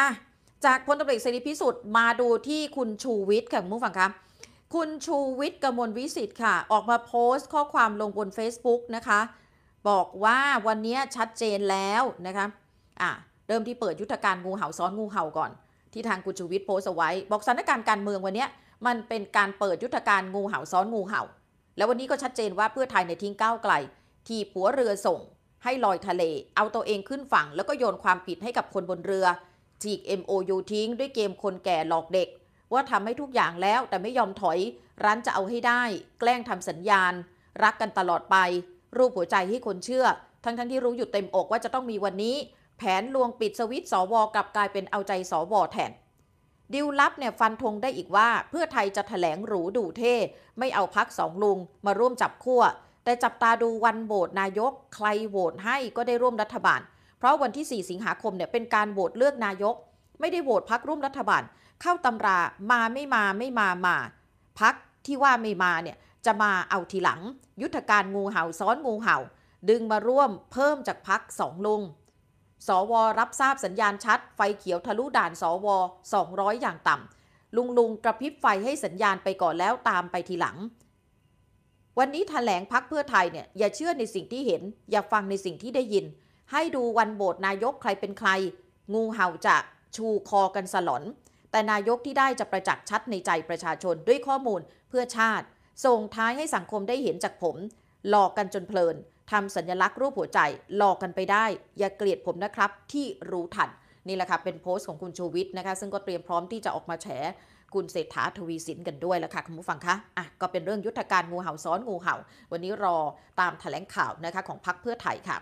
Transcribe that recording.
่ะจากพลตเอวจเสรีพิสุทธิ์มาดูที่คุณชูวิทย์ค่ะมุ่งฝฟังคะคุณชูวิทย์กมลวิสิทธิ์ค่ะ ออกมาโพสต์ข้อความลงบน Facebook นะคะบอกว่าวันนี้ชัดเจนแล้วนะคะอ่ะเริ่มที่เปิดยุทธการงูเห่าซ้อนงูเห่าก่อน ที่ทางคุณชูวิทย์โพสต์เอาไว้ บอกสถานการณ์การเมืองวันนี้มันเป็นการเปิดยุทธการงูเห่าซ้อนงูเห่า แล้ววันนี้ก็ชัดเจนว่าเพื่อไทยในทิ้งก้าวไกลที่ปัวเรือส่ง ให้ลอยทะเล เอาตัวเองขึ้นฝั่ง แล้วก็โยนความผิดให้กับคนบนเรือฉีก MOU ทิ้งด้วยเกมคนแก่หลอกเด็ก ว่าทำให้ทุกอย่างแล้วแต่ไม่ยอมถอยร้านจะเอาให้ได้ แกล้งทำสัญญาณ รักกันตลอดไป รูปหัวใจให้คนเชื่อ ทั้งทั้งที่รู้อยู่เต็มอกว่าจะต้องมีวันนี้ แผนลวงปิดสวิตสวกลับกลายเป็นเอาใจสวแทนดิวลับเนี่ยฟันธงได้อีกว่า เพื่อไทยจะถแถลงหรูดูเท่ไม่เอาพักสองลุงมาร่วมจับขั้วแต่จับตาดูวันโหวตนายก ใครโหวตให้ก็ได้ร่วมรัฐบาลเพราะวันที่ 4 สิงหาคมเนี่ยเป็นการโหวตเลือกนายก ไม่ได้โหวตพักร่วมรัฐบาลเข้าตำรามาไม่มาไม่มามา พักที่ว่าไม่มาเนี่ยจะมาเอาทีหลัง ยุทธการงูเห่าซ้อนงูเห่าดึงมาร่วมเพิ่มจากพักสองลุงสวรับทราบสัญญาณชัด ไฟเขียวทะลุด่าน สวอ200 อย่างต่ำลุงลุงกระพริบไฟให้สัญญาณไปก่อนแล้วตามไปทีหลัง วันนี้ถแถลงพักเพื่อไทยเนี่ยอย่าเชื่อในสิ่งที่เห็น อย่าฟังในสิ่งที่ได้ยินให้ดูวันโบสนายกใครเป็นใคร งูเห่าจะชูคอกันสลอน แต่นายกที่ได้จะประจักษ์ชัดในใจประชาชนด้วยข้อมูลเพื่อชาติส่งท้ายให้สังคมได้เห็นจากผม หลอกกันจนเพลิน ทำสัญลักษณ์รูปหัวใจหลอกกันไปได้ อย่าเกลียดผมนะครับที่รู้ทันนี่แหละค่ะเป็นโพสต์ของคุณชูวิทย์นะคะซึ่งก็เตรียมพร้อมที่จะออกมาแฉคุณเศรษฐาทวีสินกันด้วยแล้วค่ะคุณผู้ฟังคะอ่ะก็เป็นเรื่องยุทธการงูเห่าซ้อนงูเห่า วันนี้รอตามแถลงข่าวนะคะของพักเพื่อไทยค่ะ